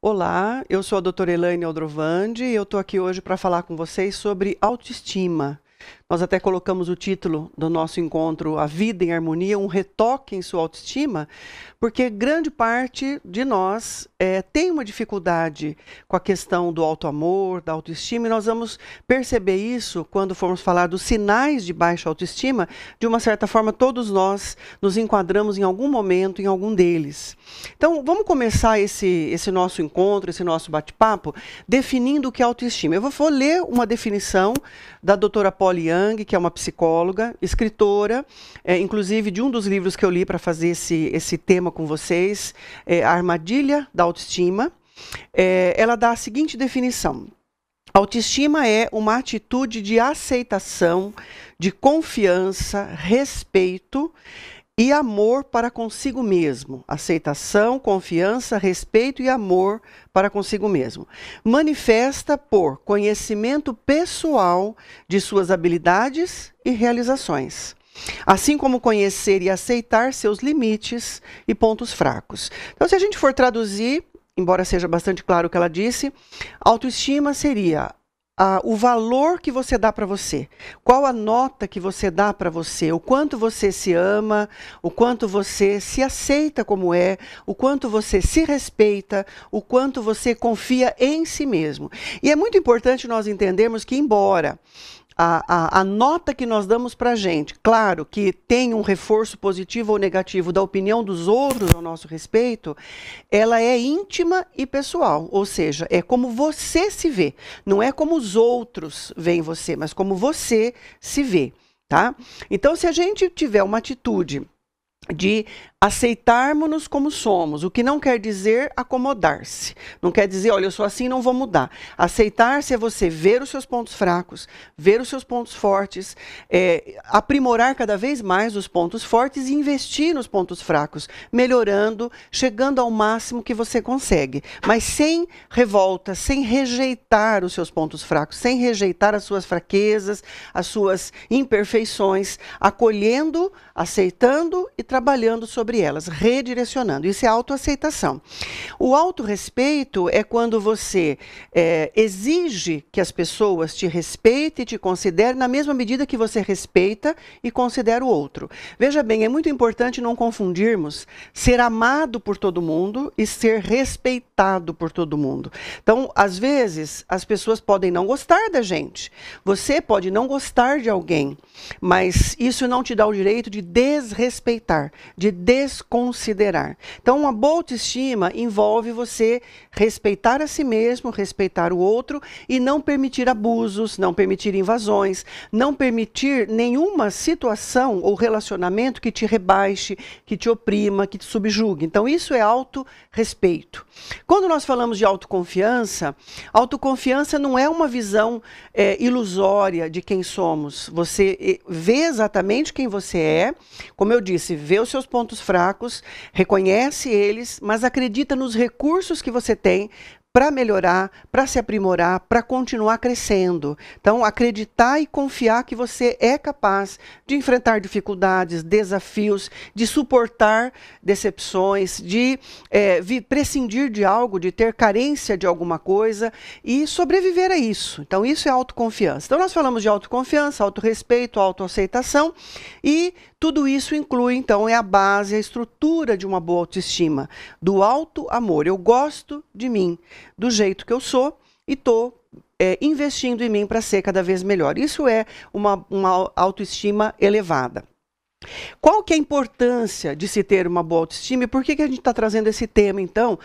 Olá, eu sou a doutora Elaine Aldrovandi e eu estou aqui hoje para falar com vocês sobre autoestima. Nós até colocamos o título do nosso encontro, A Vida em Harmonia, um retoque em sua autoestima, porque grande parte de nós é, tem uma dificuldade com a questão do amor, da autoestima, e nós vamos perceber isso quando formos falar dos sinais de baixa autoestima. De uma certa forma, todos nós nos enquadramos em algum momento em algum deles. Então, vamos começar esse, esse nosso encontro, esse nosso bate-papo, definindo o que é autoestima. Eu vou, vou ler uma definição da doutora Poliana Yang, que é uma psicóloga, escritora, é, inclusive de um dos livros que eu li para fazer esse, esse tema com vocês, é A Armadilha da Autoestima. É, ela dá a seguinte definição: Autoestima é uma atitude de aceitação, de confiança, respeito e amor para consigo mesmo. Aceitação, confiança, respeito e amor para consigo mesmo. Manifesta por conhecimento pessoal de suas habilidades e realizações. Assim como conhecer e aceitar seus limites e pontos fracos. Então, se a gente for traduzir, embora seja bastante claro o que ela disse, autoestima seria o valor que você dá para você, qual a nota que você dá para você, o quanto você se ama, o quanto você se aceita como é, o quanto você se respeita, o quanto você confia em si mesmo. E é muito importante nós entendermos que, embora a, a, a nota que nós damos para a gente, claro que tem um reforço positivo ou negativo da opinião dos outros ao nosso respeito, ela é íntima e pessoal, ou seja, é como você se vê, não é como os outros veem você, mas como você se vê, tá? Então, se a gente tiver uma atitude de aceitarmos-nos como somos, o que não quer dizer acomodar-se. Não quer dizer, olha, eu sou assim, não vou mudar. Aceitar-se é você ver os seus pontos fracos, ver os seus pontos fortes, é, aprimorar cada vez mais os pontos fortes e investir nos pontos fracos, melhorando, chegando ao máximo que você consegue, mas sem revolta, sem rejeitar os seus pontos fracos, sem rejeitar as suas fraquezas, as suas imperfeições, acolhendo aceitando e trabalhando sobre elas, redirecionando. Isso é autoaceitação. O autorrespeito é quando você é, exige que as pessoas te respeitem e te considerem na mesma medida que você respeita e considera o outro. Veja bem, é muito importante não confundirmos ser amado por todo mundo e ser respeitado por todo mundo. Então, às vezes, as pessoas podem não gostar da gente. Você pode não gostar de alguém, mas isso não te dá o direito de desrespeitar, de desconsiderar. Então, uma boa autoestima envolve você respeitar a si mesmo, respeitar o outro e não permitir abusos, não permitir invasões, não permitir nenhuma situação ou relacionamento que te rebaixe, que te oprima, que te subjugue. Então, isso é autorrespeito. Quando nós falamos de autoconfiança, autoconfiança não é uma visão é, ilusória de quem somos. Você eh, vê exatamente quem você é, como eu disse, vê os seus pontos fracos, reconhece eles, mas acredita nos recursos que você tem para melhorar, para se aprimorar, para continuar crescendo. Então, acreditar e confiar que você é capaz de enfrentar dificuldades, desafios, de suportar decepções, de é, prescindir de algo, de ter carência de alguma coisa e sobreviver a isso. Então, isso é autoconfiança. Então, nós falamos de autoconfiança, autorrespeito, autoaceitação e tudo isso inclui, então, é a base, a estrutura de uma boa autoestima, do alto amor. Eu gosto de mim, do jeito que eu sou e estou é, investindo em mim para ser cada vez melhor. Isso é uma, uma autoestima elevada. Qual que é a importância de se ter uma boa autoestima e por que, que a gente está trazendo esse tema, então,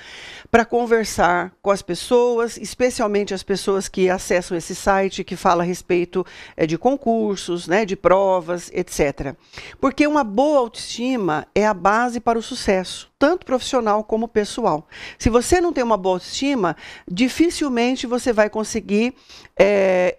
para conversar com as pessoas, especialmente as pessoas que acessam esse site que fala a respeito é, de concursos, né, de provas, etc. Porque uma boa autoestima é a base para o sucesso, tanto profissional como pessoal. Se você não tem uma boa autoestima, dificilmente você vai conseguir é,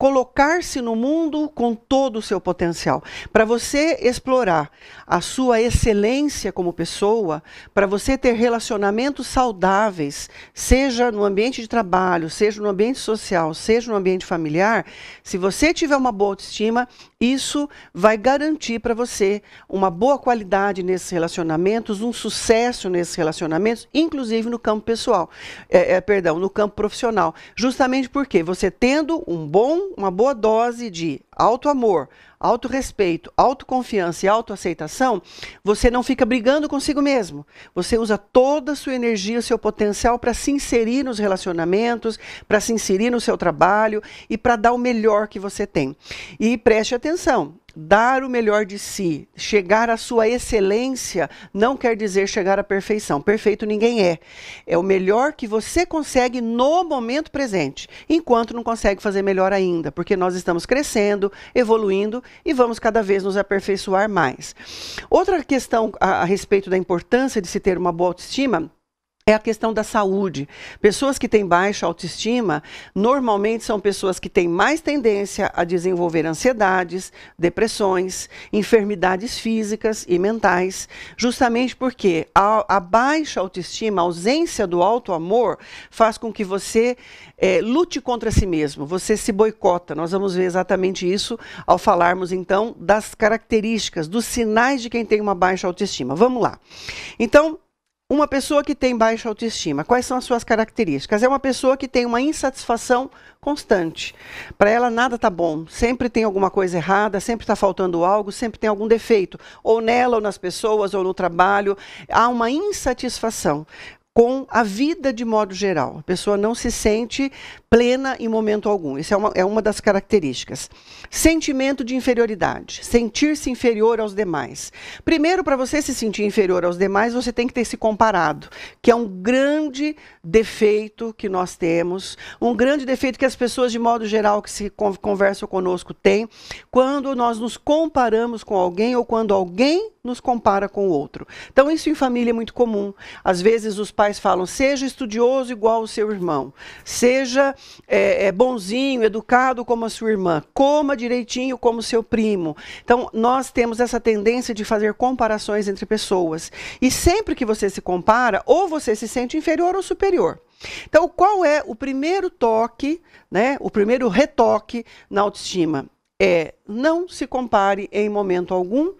colocar-se no mundo com todo o seu potencial, para você explorar a sua excelência como pessoa, para você ter relacionamentos saudáveis, seja no ambiente de trabalho, seja no ambiente social, seja no ambiente familiar, se você tiver uma boa autoestima, isso vai garantir para você uma boa qualidade nesses relacionamentos, um sucesso nesses relacionamentos, inclusive no campo pessoal, é, é, perdão, no campo profissional. Justamente porque você tendo um bom, uma boa dose de alto amor, autorrespeito, autoconfiança e autoaceitação, você não fica brigando consigo mesmo. Você usa toda a sua energia, seu potencial para se inserir nos relacionamentos, para se inserir no seu trabalho e para dar o melhor que você tem. E preste atenção, Dar o melhor de si, chegar à sua excelência, não quer dizer chegar à perfeição. Perfeito ninguém é. É o melhor que você consegue no momento presente, enquanto não consegue fazer melhor ainda, porque nós estamos crescendo, evoluindo e vamos cada vez nos aperfeiçoar mais. Outra questão a, a respeito da importância de se ter uma boa autoestima é a questão da saúde. Pessoas que têm baixa autoestima normalmente são pessoas que têm mais tendência a desenvolver ansiedades, depressões, enfermidades físicas e mentais, justamente porque a, a baixa autoestima, a ausência do alto amor, faz com que você é, lute contra si mesmo, você se boicota. Nós vamos ver exatamente isso ao falarmos então das características, dos sinais de quem tem uma baixa autoestima. Vamos lá. Então, uma pessoa que tem baixa autoestima, quais são as suas características? É uma pessoa que tem uma insatisfação constante. Para ela nada tá bom, sempre tem alguma coisa errada, sempre está faltando algo, sempre tem algum defeito, ou nela ou nas pessoas ou no trabalho, há uma insatisfação com a vida de modo geral. A pessoa não se sente plena em momento algum. Isso é uma, é uma das características. Sentimento de inferioridade, sentir-se inferior aos demais. Primeiro, para você se sentir inferior aos demais, você tem que ter se comparado, que é um grande defeito que nós temos, um grande defeito que as pessoas de modo geral que se conversam conosco têm, quando nós nos comparamos com alguém ou quando alguém nos compara com o outro. Então isso em família é muito comum. Às vezes os pais pais falam: seja estudioso igual o seu irmão, seja é, é bonzinho, educado como a sua irmã, coma direitinho como seu primo. Então, nós temos essa tendência de fazer comparações entre pessoas. E sempre que você se compara, ou você se sente inferior ou superior. Então, qual é o primeiro toque, né? O primeiro retoque na autoestima? É não se compare em momento algum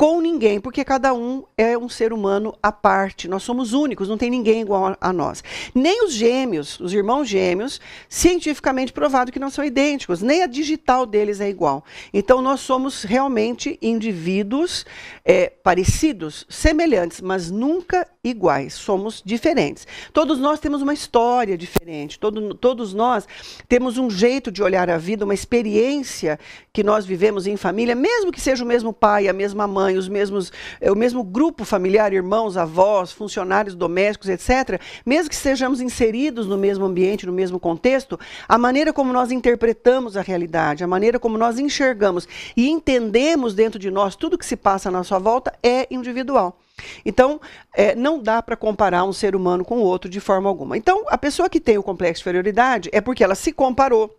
com ninguém, porque cada um é um ser humano à parte. Nós somos únicos, não tem ninguém igual a, nós. Nem os gêmeos, os irmãos gêmeos, cientificamente provado que não são idênticos, nem a digital deles é igual. Então nós somos realmente indivíduos é, parecidos, semelhantes, mas nunca iguais. Somos diferentes. Todos nós temos uma história diferente, todo, todos nós temos um jeito de olhar a vida, uma experiência que nós vivemos em família, mesmo que seja o mesmo pai, a mesma mãe mãe, os mesmos, é, o mesmo grupo familiar, irmãos, avós, funcionários domésticos, etc., mesmo que sejamos inseridos no mesmo ambiente, no mesmo contexto, a maneira como nós interpretamos a realidade, a maneira como nós enxergamos e entendemos dentro de nós tudo que se passa à nossa volta é individual. Então, é, não dá para comparar um ser humano com o outro de forma alguma. Então, a pessoa que tem o complexo de inferioridade é porque ela se comparou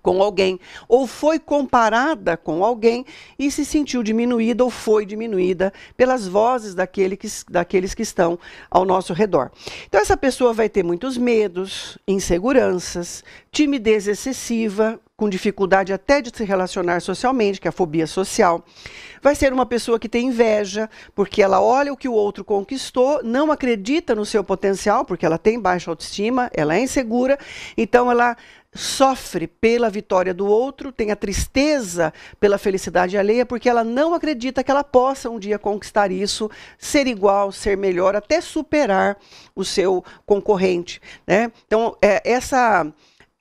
com alguém, ou foi comparada com alguém e se sentiu diminuída ou foi diminuída pelas vozes daquele que, daqueles que estão ao nosso redor. Então, essa pessoa vai ter muitos medos, inseguranças, timidez excessiva, com dificuldade até de se relacionar socialmente, que é a fobia social. Vai ser uma pessoa que tem inveja, porque ela olha o que o outro conquistou, não acredita no seu potencial, porque ela tem baixa autoestima, ela é insegura, então ela sofre pela vitória do outro, tem a tristeza pela felicidade alheia, porque ela não acredita que ela possa um dia conquistar isso, ser igual, ser melhor, até superar o seu concorrente. Né? Então, é, essa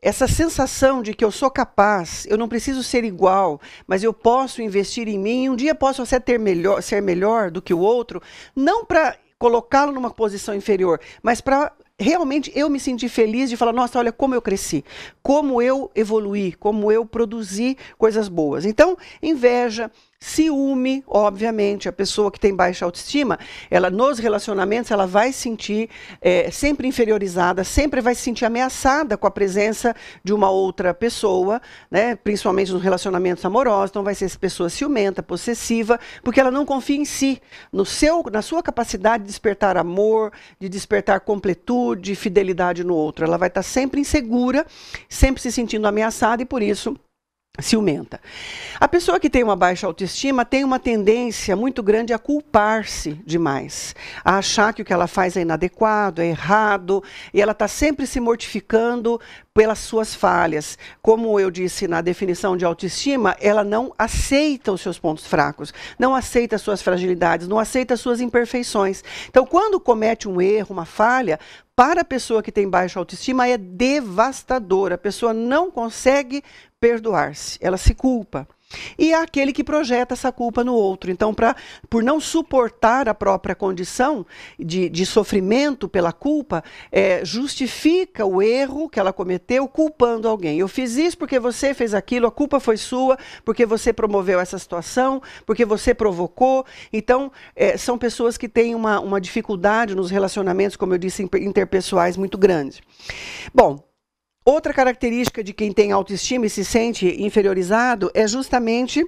essa sensação de que eu sou capaz, eu não preciso ser igual, mas eu posso investir em mim, um dia posso até ter melhor, ser melhor do que o outro, não para colocá-lo numa posição inferior, mas para realmente eu me senti feliz de falar, nossa, olha como eu cresci, como eu evoluí, como eu produzi coisas boas. Então, inveja, Ciúme, obviamente, a pessoa que tem baixa autoestima, ela nos relacionamentos ela vai sentir é, sempre inferiorizada, sempre vai se sentir ameaçada com a presença de uma outra pessoa, né? principalmente nos relacionamentos amorosos. Então vai ser essa pessoa ciumenta, possessiva, porque ela não confia em si, no seu, na sua capacidade de despertar amor, de despertar completude, fidelidade no outro. Ela vai estar sempre insegura, sempre se sentindo ameaçada e por isso ciumenta. A pessoa que tem uma baixa autoestima tem uma tendência muito grande a culpar-se demais, a achar que o que ela faz é inadequado, é errado, e ela está sempre se mortificando pelas suas falhas. Como eu disse na definição de autoestima, ela não aceita os seus pontos fracos, não aceita as suas fragilidades, não aceita as suas imperfeições. Então, quando comete um erro, uma falha, para a pessoa que tem baixa autoestima é devastadora. A pessoa não consegue perdoar-se, ela se culpa. E é aquele que projeta essa culpa no outro. Então, pra, por não suportar a própria condição de, de sofrimento pela culpa, é, justifica o erro que ela cometeu culpando alguém. Eu fiz isso porque você fez aquilo, a culpa foi sua, porque você promoveu essa situação, porque você provocou. Então, é, são pessoas que têm uma, uma dificuldade nos relacionamentos, como eu disse, interpessoais muito grande. Bom, Outra característica de quem tem autoestima e se sente inferiorizado é justamente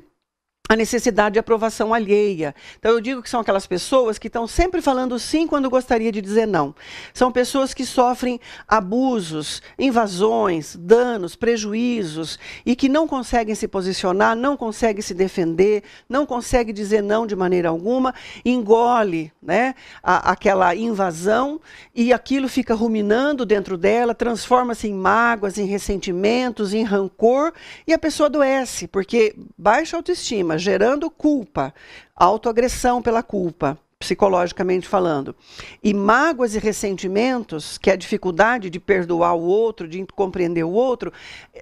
a necessidade de aprovação alheia. Então, eu digo que são aquelas pessoas que estão sempre falando sim quando gostaria de dizer não. São pessoas que sofrem abusos, invasões, danos, prejuízos e que não conseguem se posicionar, não conseguem se defender, não conseguem dizer não de maneira alguma, engole né, a, aquela invasão e aquilo fica ruminando dentro dela, transforma-se em mágoas, em ressentimentos, em rancor e a pessoa adoece, porque baixa autoestima gerando culpa, autoagressão pela culpa, psicologicamente falando. E mágoas e ressentimentos, que é a dificuldade de perdoar o outro, de compreender o outro,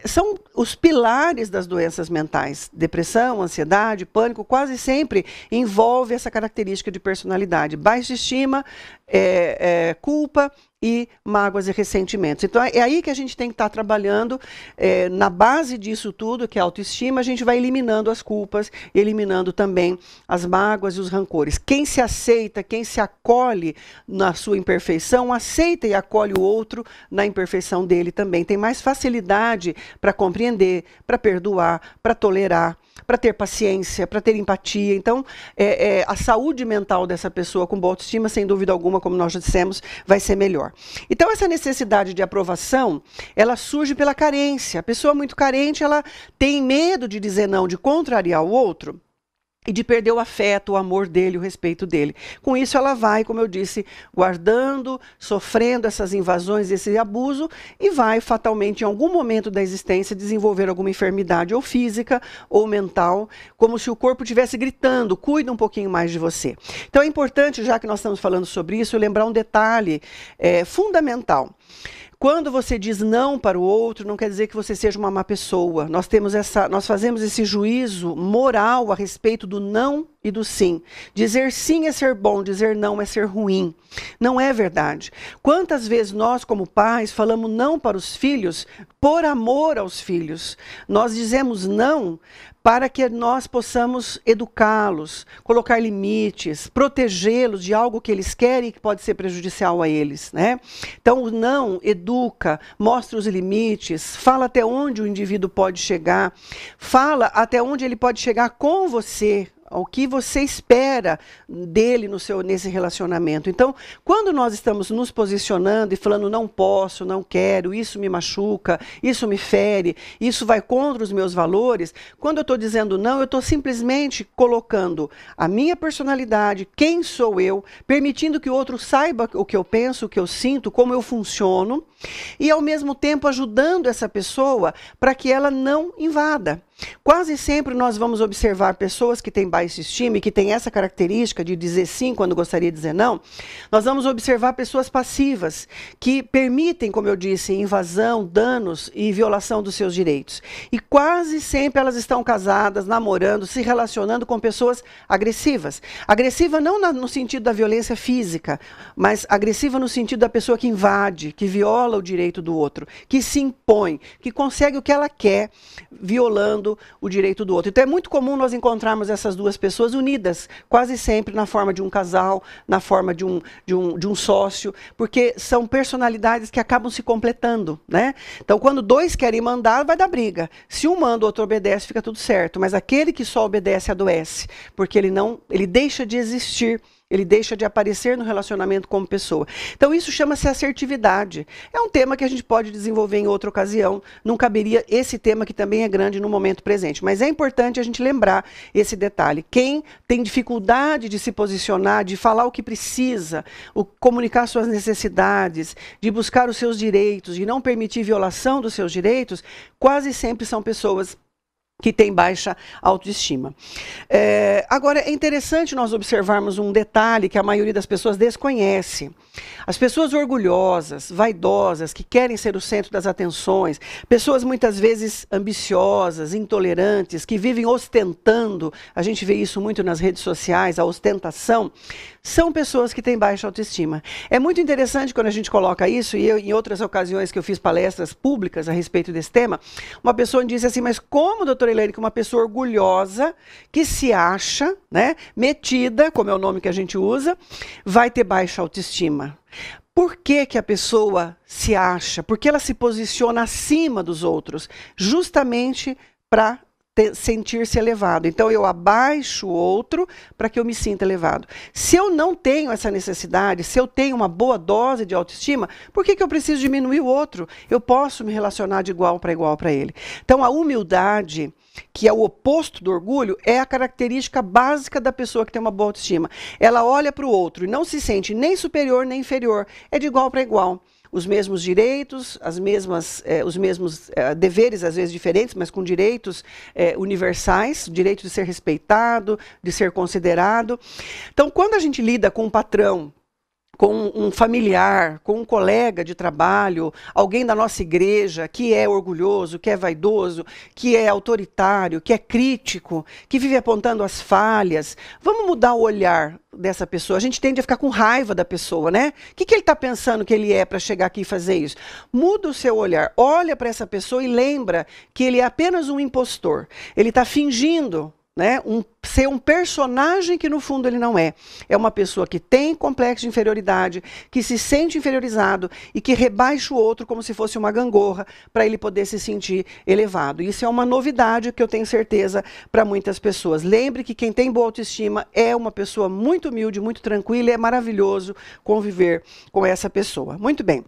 são os pilares das doenças mentais. Depressão, ansiedade, pânico, quase sempre envolve essa característica de personalidade. Baixa estima, é, é, culpa e mágoas e ressentimentos. Então é, é aí que a gente tem que estar tá trabalhando é, na base disso tudo, que é a autoestima, a gente vai eliminando as culpas, eliminando também as mágoas e os rancores. Quem se aceita, quem se acolhe na sua imperfeição, aceita e acolhe o outro na imperfeição dele também. Tem mais facilidade para compreender, para perdoar, para tolerar, para ter paciência, para ter empatia. Então é, é, a saúde mental dessa pessoa com boa autoestima, sem dúvida alguma, como nós já dissemos, vai ser melhor melhor. Então essa necessidade de aprovação, ela surge pela carência. A pessoa muito carente, ela tem medo de dizer não, de contrariar o outro e de perder o afeto, o amor dele, o respeito dele. Com isso, ela vai, como eu disse, guardando, sofrendo essas invasões, esse abuso, e vai fatalmente, em algum momento da existência, desenvolver alguma enfermidade ou física ou mental, como se o corpo estivesse gritando: cuida um pouquinho mais de você. Então, é importante, já que nós estamos falando sobre isso, lembrar um detalhe é, fundamental. Quando você diz não para o outro, não quer dizer que você seja uma má pessoa. Nós temos essa, nós fazemos esse juízo moral a respeito do não e do sim. Dizer sim é ser bom, dizer não é ser ruim. Não é verdade. Quantas vezes nós, como pais, falamos não para os filhos por amor aos filhos? Nós dizemos não para que nós possamos educá-los, colocar limites, protegê-los de algo que eles querem e que pode ser prejudicial a eles, né? Então, não educa, mostra os limites, fala até onde o indivíduo pode chegar, fala até onde ele pode chegar com você, ao que você espera dele no seu nesse relacionamento. Então, quando nós estamos nos posicionando e falando não posso, não quero, isso me machuca, isso me fere, isso vai contra os meus valores, quando eu estou dizendo não, eu estou simplesmente colocando a minha personalidade, quem sou eu, permitindo que o outro saiba o que eu penso, o que eu sinto, como eu funciono, e ao mesmo tempo ajudando essa pessoa para que ela não invada. Quase sempre nós vamos observar pessoas que têm baixa estima, que têm essa característica de dizer sim quando gostaria de dizer não. Nós vamos observar pessoas passivas, que permitem, como eu disse, invasão, danos e violação dos seus direitos. E quase sempre elas estão casadas, namorando, se relacionando com pessoas agressivas. Agressiva não na, no sentido da violência física, mas agressiva no sentido da pessoa que invade, que viola o direito do outro, que se impõe, que consegue o que ela quer, violando o direito do outro. Então é muito comum nós encontrarmos essas duas pessoas unidas, quase sempre na forma de um casal, na forma de um, de um, de um sócio, porque são personalidades que acabam se completando. Né? Então, quando dois querem mandar, vai dar briga. Se um manda, o outro obedece, fica tudo certo. Mas aquele que só obedece adoece, porque ele não ele deixa de existir ele deixa de aparecer no relacionamento como pessoa. Então, isso chama-se assertividade. É um tema que a gente pode desenvolver em outra ocasião. Não caberia esse tema, que também é grande no momento presente. Mas é importante a gente lembrar esse detalhe. Quem tem dificuldade de se posicionar, de falar o que precisa, o, comunicar suas necessidades, de buscar os seus direitos, de não permitir violação dos seus direitos, quase sempre são pessoas que tem baixa autoestima. É, agora, é interessante nós observarmos um detalhe que a maioria das pessoas desconhece. As pessoas orgulhosas, vaidosas, que querem ser o centro das atenções, pessoas muitas vezes ambiciosas, intolerantes, que vivem ostentando, a gente vê isso muito nas redes sociais, a ostentação, são pessoas que têm baixa autoestima. É muito interessante quando a gente coloca isso, e eu, em outras ocasiões que eu fiz palestras públicas a respeito desse tema, uma pessoa disse assim: Mas como, doutora Helene, que uma pessoa orgulhosa, que se acha, né, metida, como é o nome que a gente usa, vai ter baixa autoestima? Por que, que a pessoa se acha? Por que ela se posiciona acima dos outros? Justamente para sentir-se elevado. Então eu abaixo o outro para que eu me sinta elevado. Se eu não tenho essa necessidade, se eu tenho uma boa dose de autoestima, por que, que eu preciso diminuir o outro? Eu posso me relacionar de igual para igual para ele. Então a humildade, que é o oposto do orgulho, é a característica básica da pessoa que tem uma boa autoestima. Ela olha para o outro e não se sente nem superior nem inferior, é de igual para igual os mesmos direitos, as mesmas, é, os mesmos é, deveres, às vezes diferentes, mas com direitos é, universais, direito de ser respeitado, de ser considerado. Então, quando a gente lida com um patrão com um familiar, com um colega de trabalho, alguém da nossa igreja que é orgulhoso, que é vaidoso, que é autoritário, que é crítico, que vive apontando as falhas. Vamos mudar o olhar dessa pessoa. A gente tende a ficar com raiva da pessoa, né? O que, que ele está pensando que ele é para chegar aqui e fazer isso? Muda o seu olhar, olha para essa pessoa e lembra que ele é apenas um impostor. Ele está fingindo né, um, ser um personagem que no fundo ele não é. É uma pessoa que tem complexo de inferioridade, que se sente inferiorizado e que rebaixa o outro como se fosse uma gangorra para ele poder se sentir elevado. Isso é uma novidade que eu tenho certeza para muitas pessoas. Lembre que quem tem boa autoestima é uma pessoa muito humilde, muito tranquila e é maravilhoso conviver com essa pessoa. Muito bem.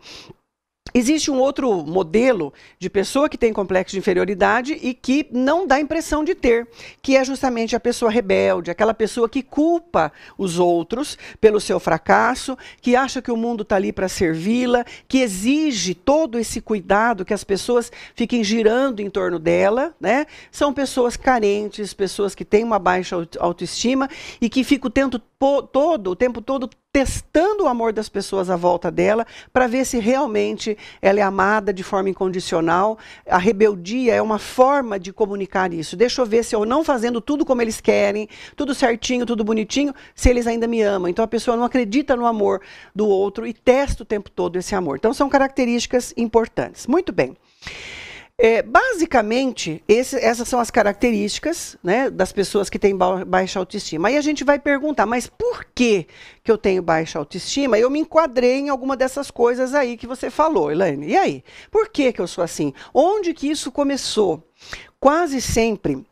Existe um outro modelo de pessoa que tem complexo de inferioridade e que não dá impressão de ter, que é justamente a pessoa rebelde, aquela pessoa que culpa os outros pelo seu fracasso, que acha que o mundo está ali para servi-la, que exige todo esse cuidado que as pessoas fiquem girando em torno dela, né? São pessoas carentes, pessoas que têm uma baixa autoestima e que ficam tento, todo, o tempo todo, testando o amor das pessoas à volta dela para ver se realmente ela é amada de forma incondicional. A rebeldia é uma forma de comunicar isso. Deixa eu ver se eu não fazendo tudo como eles querem, tudo certinho, tudo bonitinho, se eles ainda me amam. Então a pessoa não acredita no amor do outro e testa o tempo todo esse amor. Então são características importantes. Muito bem. É, basicamente, esse, essas são as características né, das pessoas que têm baixa autoestima. Aí a gente vai perguntar, mas por que, que eu tenho baixa autoestima? Eu me enquadrei em alguma dessas coisas aí que você falou, Elaine. E aí? Por que, que eu sou assim? Onde que isso começou? Quase sempre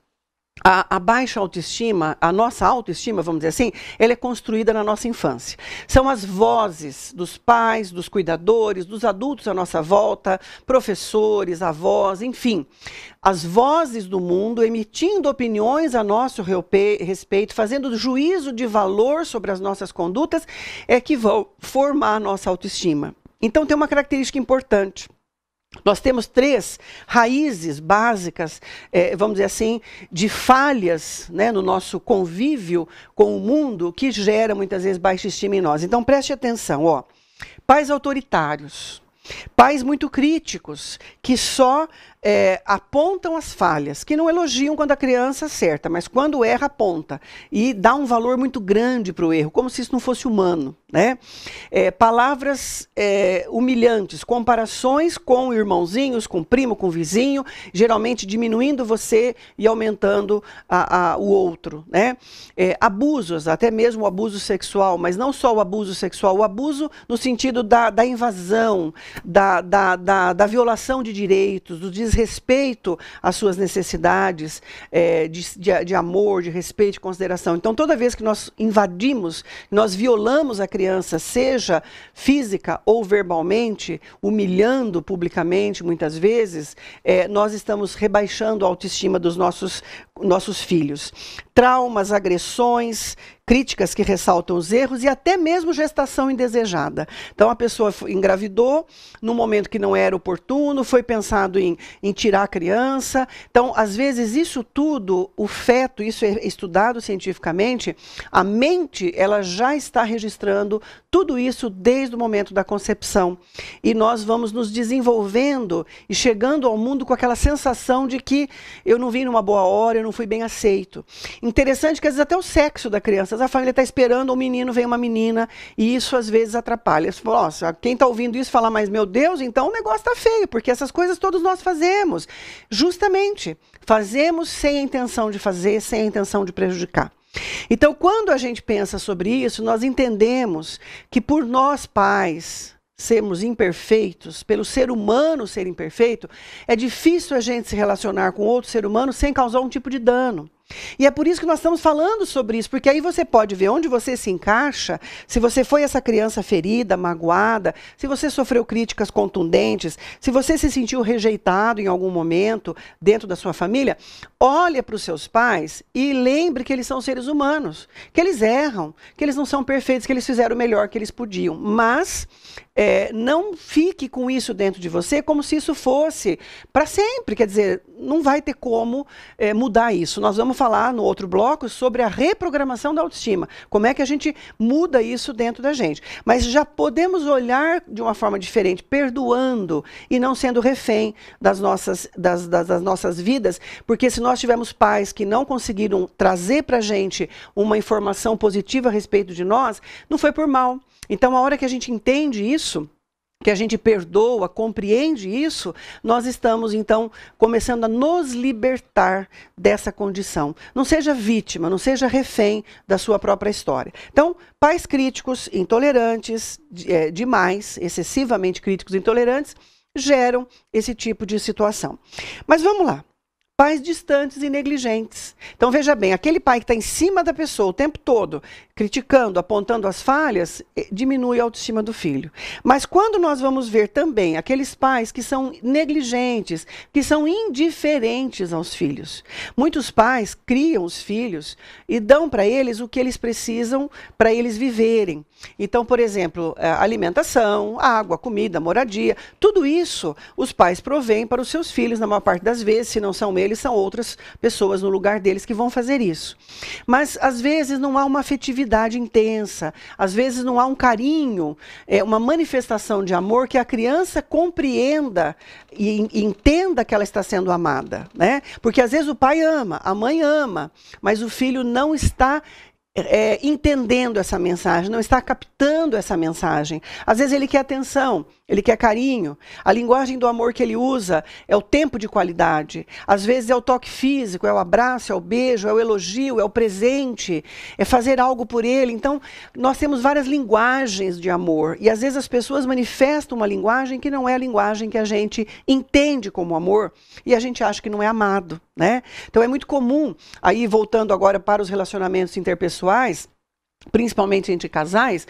a, a, baixa autoestima, a nossa autoestima, vamos dizer assim, ela é construída na nossa infância. São as vozes dos pais, dos cuidadores, dos adultos à nossa volta, professores, avós, enfim. As vozes do mundo emitindo opiniões a nosso respeito, fazendo juízo de valor sobre as nossas condutas, é que vão formar a nossa autoestima. Então tem uma característica importante nós temos três raízes básicas, eh, vamos dizer assim, de falhas né, no nosso convívio com o mundo que gera muitas vezes baixa estima em nós. Então preste atenção, ó. Pais autoritários, pais muito críticos, que só é, apontam as falhas, que não elogiam quando a criança acerta, mas quando erra, aponta. E dá um valor muito grande para o erro, como se isso não fosse humano. Né? É, palavras é, humilhantes, comparações com irmãozinhos, com primo, com vizinho, geralmente diminuindo você e aumentando a, a, o outro. Né? É, abusos, até mesmo o abuso sexual, mas não só o abuso sexual, o abuso no sentido da, da invasão, da, da, da, da violação de direitos, dos fiz respeito às suas necessidades é, de, de, de, amor, de respeito, de consideração. Então, toda vez que nós invadimos, nós violamos a criança, seja física ou verbalmente, humilhando publicamente muitas vezes, é, nós estamos rebaixando a autoestima dos nossos, nossos filhos traumas, agressões, críticas que ressaltam os erros e até mesmo gestação indesejada. Então a pessoa engravidou no momento que não era oportuno, foi pensado em, em tirar a criança. Então, às vezes, isso tudo, o feto, isso é estudado cientificamente, a mente ela já está registrando tudo isso desde o momento da concepção. E nós vamos nos desenvolvendo e chegando ao mundo com aquela sensação de que eu não vim numa boa hora, eu não fui bem aceito. Interessante que às vezes até o sexo da criança. a família está esperando um menino, vem uma menina, e isso às vezes atrapalha. Nossa, quem está ouvindo isso fala, mas meu Deus, então o negócio está feio, porque essas coisas todos nós fazemos. Justamente, fazemos sem a intenção de fazer, sem a intenção de prejudicar. Então, quando a gente pensa sobre isso, nós entendemos que por nós pais, sermos imperfeitos, pelo ser humano ser imperfeito, é difícil a gente se relacionar com outro ser humano sem causar um tipo de dano. E é por isso que nós estamos falando sobre isso, porque aí você pode ver onde você se encaixa, se você foi essa criança ferida, magoada, se você sofreu críticas contundentes, se você se sentiu rejeitado em algum momento dentro da sua família, olha para os seus pais e lembre que eles são seres humanos, que eles erram, que eles não são perfeitos, que eles fizeram o melhor que eles podiam. Mas é, não fique com isso dentro de você como se isso fosse para sempre. Quer dizer, não vai ter como é, mudar isso. Nós vamos falar no outro bloco sobre a reprogramação da autoestima. Como é que a gente muda isso dentro da gente. Mas já podemos olhar de uma forma diferente, perdoando e não sendo refém das nossas, das, das, das nossas vidas, porque se nós tivermos pais que não conseguiram trazer para a gente uma informação positiva a respeito de nós, não foi por mal. Então, a hora que a gente entende isso, que a gente perdoa, compreende isso, nós estamos então começando a nos libertar dessa condição. Não seja vítima, não seja refém da sua própria história. Então, pais críticos, intolerantes, é, demais, excessivamente críticos intolerantes, geram esse tipo de situação. Mas vamos lá pais distantes e negligentes. Então veja bem, aquele pai que está em cima da pessoa o tempo todo, criticando, apontando as falhas, eh, diminui a autoestima do filho. Mas quando nós vamos ver também aqueles pais que são negligentes, que são indiferentes aos filhos, muitos pais criam os filhos e dão para eles o que eles precisam para eles viverem. Então, por exemplo, eh, alimentação, água, comida, moradia, tudo isso os pais provêm para os seus filhos na maior parte das vezes, se não são eles eles são outras pessoas no lugar deles que vão fazer isso. Mas às vezes não há uma afetividade intensa, às vezes não há um carinho, é, uma manifestação de amor que a criança compreenda e, e entenda que ela está sendo amada, né? Porque às vezes o pai ama, a mãe ama, mas o filho não está é, entendendo essa mensagem, não está captando essa mensagem. Às vezes ele quer atenção, ele quer carinho. A linguagem do amor que ele usa é o tempo de qualidade. Às vezes é o toque físico, é o abraço, é o beijo, é o elogio, é o presente, é fazer algo por ele. Então, nós temos várias linguagens de amor. E às vezes as pessoas manifestam uma linguagem que não é a linguagem que a gente entende como amor e a gente acha que não é amado, né? Então, é muito comum, aí voltando agora para os relacionamentos interpessoais, principalmente entre casais,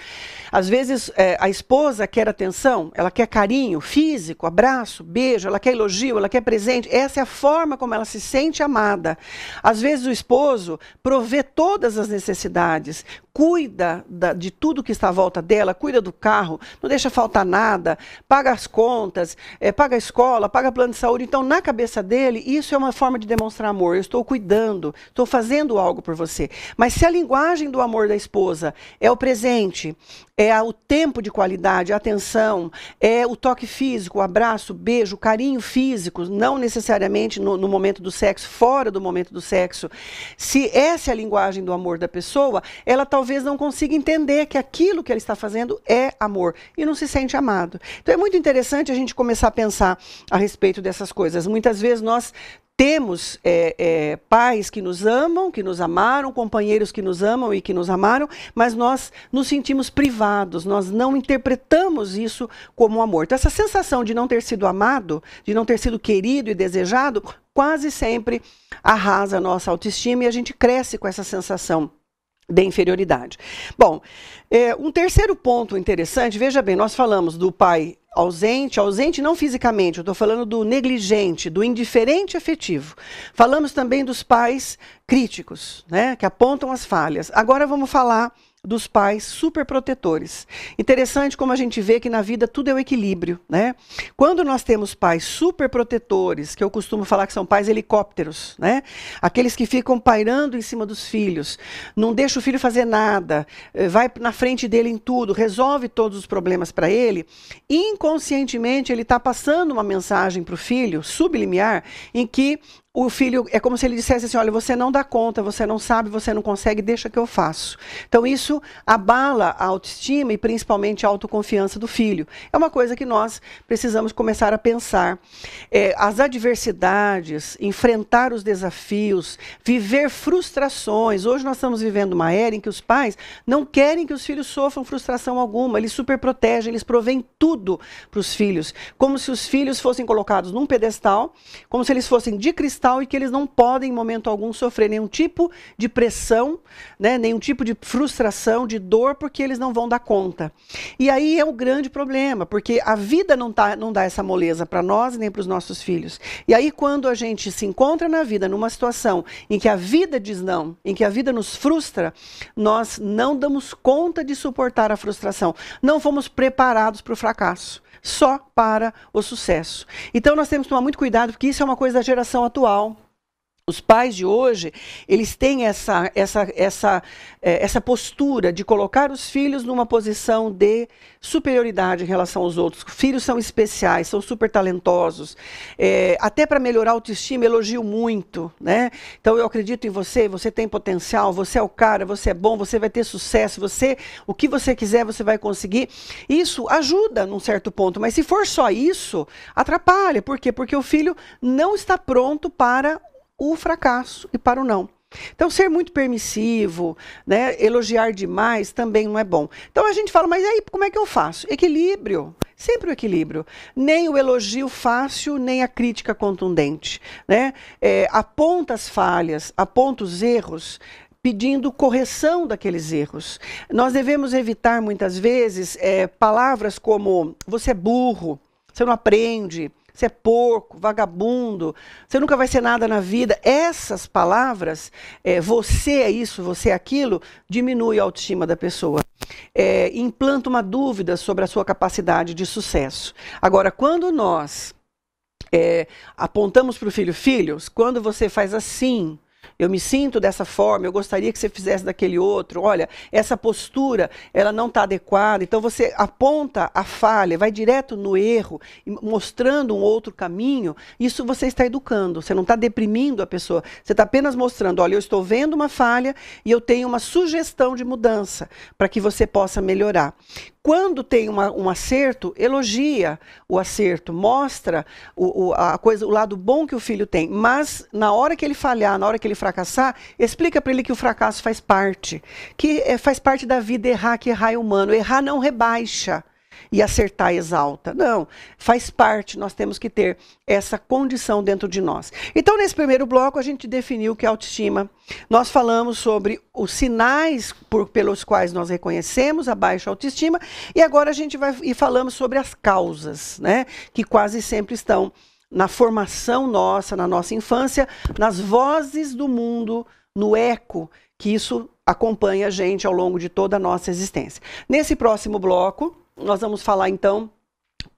às vezes é, a esposa quer atenção, ela quer carinho físico, abraço, beijo, ela quer elogio, ela quer presente. Essa é a forma como ela se sente amada. Às vezes o esposo provê todas as necessidades, cuida da, de tudo que está à volta dela, cuida do carro, não deixa faltar nada, paga as contas, é, paga a escola, paga plano de saúde. Então, na cabeça dele, isso é uma forma de demonstrar amor. Eu estou cuidando, estou fazendo algo por você. Mas se a linguagem do amor da esposa esposa, é o presente, é o tempo de qualidade, a atenção, é o toque físico, o abraço, o beijo, o carinho físico, não necessariamente no, no momento do sexo, fora do momento do sexo. Se essa é a linguagem do amor da pessoa, ela talvez não consiga entender que aquilo que ela está fazendo é amor e não se sente amado. Então é muito interessante a gente começar a pensar a respeito dessas coisas. Muitas vezes nós temos é, é, pais que nos amam, que nos amaram, companheiros que nos amam e que nos amaram, mas nós nos sentimos privados, nós não interpretamos isso como amor. Então, essa sensação de não ter sido amado, de não ter sido querido e desejado, quase sempre arrasa a nossa autoestima e a gente cresce com essa sensação de inferioridade. Bom, é, um terceiro ponto interessante, veja bem, nós falamos do pai ausente, ausente não fisicamente, eu estou falando do negligente, do indiferente afetivo. Falamos também dos pais críticos, né, que apontam as falhas. Agora vamos falar dos pais superprotetores. Interessante como a gente vê que na vida tudo é o equilíbrio, né? Quando nós temos pais superprotetores, que eu costumo falar que são pais helicópteros, né? Aqueles que ficam pairando em cima dos filhos, não deixa o filho fazer nada, eh, vai na frente dele em tudo, resolve todos os problemas para ele, inconscientemente ele está passando uma mensagem para o filho subliminar em que o filho é como se ele dissesse assim: olha, você não dá conta, você não sabe, você não consegue, deixa que eu faço. Então isso abala a autoestima e principalmente a autoconfiança do filho. É uma coisa que nós precisamos começar a pensar. É, as adversidades, enfrentar os desafios, viver frustrações. Hoje nós estamos vivendo uma era em que os pais não querem que os filhos sofram frustração alguma, eles super protegem, eles provêm tudo para os filhos, como se os filhos fossem colocados num pedestal, como se eles fossem de cristal mental e que eles não podem, em momento algum, sofrer nenhum tipo de pressão, né, nenhum tipo de frustração, de dor, porque eles não vão dar conta. E aí é o um grande problema, porque a vida não, tá, não dá essa moleza para nós nem para os nossos filhos. E aí, quando a gente se encontra na vida, numa situação em que a vida diz não, em que a vida nos frustra, nós não damos conta de suportar a frustração. Não fomos preparados para o fracasso só para o sucesso. Então nós temos que tomar muito cuidado, porque isso é uma coisa da geração atual. Os pais de hoje, eles têm essa, essa, essa, eh, essa postura de colocar os filhos numa posição de superioridade em relação aos outros. Filhos são especiais, são super talentosos. É, eh, até para melhorar a autoestima, elogio muito. Né? Então, eu acredito em você, você tem potencial, você é o cara, você é bom, você vai ter sucesso, você o que você quiser, você vai conseguir. Isso ajuda num certo ponto, mas se for só isso, atrapalha. Por quê? Porque o filho não está pronto para o fracasso e para o não. Então, ser muito permissivo, né, elogiar demais também não é bom. Então, a gente fala, mas aí como é que eu faço? Equilíbrio, sempre o equilíbrio. Nem o elogio fácil, nem a crítica contundente. Né? É, aponta as falhas, aponta os erros, pedindo correção daqueles erros. Nós devemos evitar, muitas vezes, é, palavras como você é burro, você não aprende, você é porco, vagabundo, você nunca vai ser nada na vida. Essas palavras, é, você é isso, você é aquilo, diminui a autoestima da pessoa. É, implanta uma dúvida sobre a sua capacidade de sucesso. Agora, quando nós é, apontamos para o filho, filhos, quando você faz assim, eu me sinto dessa forma, eu gostaria que você fizesse daquele outro. Olha, essa postura, ela não está adequada. Então você aponta a falha, vai direto no erro, mostrando um outro caminho. Isso você está educando, você não está deprimindo a pessoa. Você está apenas mostrando, olha, eu estou vendo uma falha e eu tenho uma sugestão de mudança para que você possa melhorar quando tem uma, um acerto, elogia o acerto, mostra o, o, a coisa, o lado bom que o filho tem. Mas na hora que ele falhar, na hora que ele fracassar, explica para ele que o fracasso faz parte, que é, faz parte da vida errar, que errar é humano. Errar não rebaixa e acertar exalta. Não, faz parte, nós temos que ter essa condição dentro de nós. Então, nesse primeiro bloco, a gente definiu o que é autoestima. Nós falamos sobre os sinais por, pelos quais nós reconhecemos a baixa autoestima e agora a gente vai e falamos sobre as causas, né, que quase sempre estão na formação nossa, na nossa infância, nas vozes do mundo, no eco que isso acompanha a gente ao longo de toda a nossa existência. Nesse próximo bloco, nós vamos falar então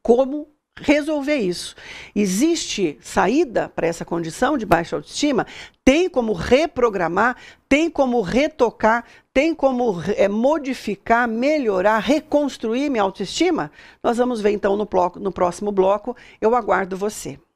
como resolver isso. Existe saída para essa condição de baixa autoestima? Tem como reprogramar, tem como retocar, tem como é, modificar, melhorar, reconstruir minha autoestima? Nós vamos ver então no, bloco, no próximo bloco. Eu aguardo você.